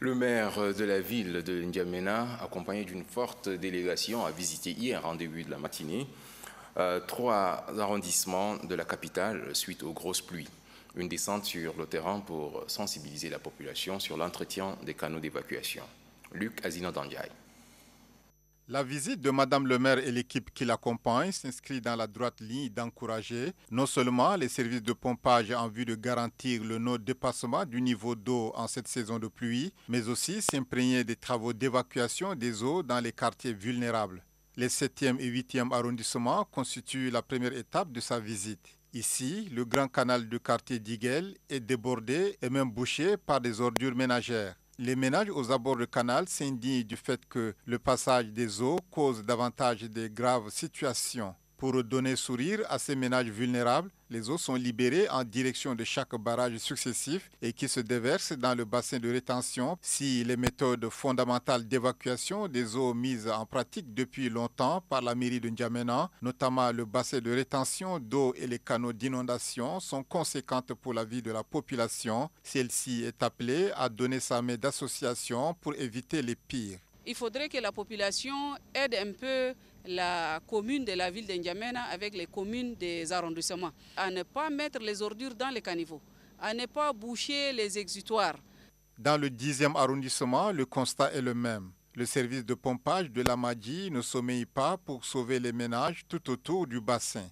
Le maire de la ville de N'Djamena, accompagné d'une forte délégation, a visité hier en début de la matinée euh, trois arrondissements de la capitale suite aux grosses pluies. Une descente sur le terrain pour sensibiliser la population sur l'entretien des canaux d'évacuation. Luc Azino la visite de Madame le maire et l'équipe qui l'accompagne s'inscrit dans la droite ligne d'encourager non seulement les services de pompage en vue de garantir le non-dépassement du niveau d'eau en cette saison de pluie, mais aussi s'imprégner des travaux d'évacuation des eaux dans les quartiers vulnérables. Les 7e et 8e arrondissements constituent la première étape de sa visite. Ici, le grand canal du quartier d'Iguel est débordé et même bouché par des ordures ménagères. Les ménages aux abords du canal s'indignent du fait que le passage des eaux cause davantage de graves situations pour donner sourire à ces ménages vulnérables, les eaux sont libérées en direction de chaque barrage successif et qui se déversent dans le bassin de rétention. Si les méthodes fondamentales d'évacuation des eaux mises en pratique depuis longtemps par la mairie de N'Djamena, notamment le bassin de rétention d'eau et les canaux d'inondation, sont conséquentes pour la vie de la population, celle-ci est appelée à donner sa main d'association pour éviter les pires il faudrait que la population aide un peu la commune de la ville de avec les communes des arrondissements à ne pas mettre les ordures dans les caniveaux, à ne pas boucher les exutoires. Dans le 10e arrondissement, le constat est le même. Le service de pompage de la Madi ne sommeille pas pour sauver les ménages tout autour du bassin.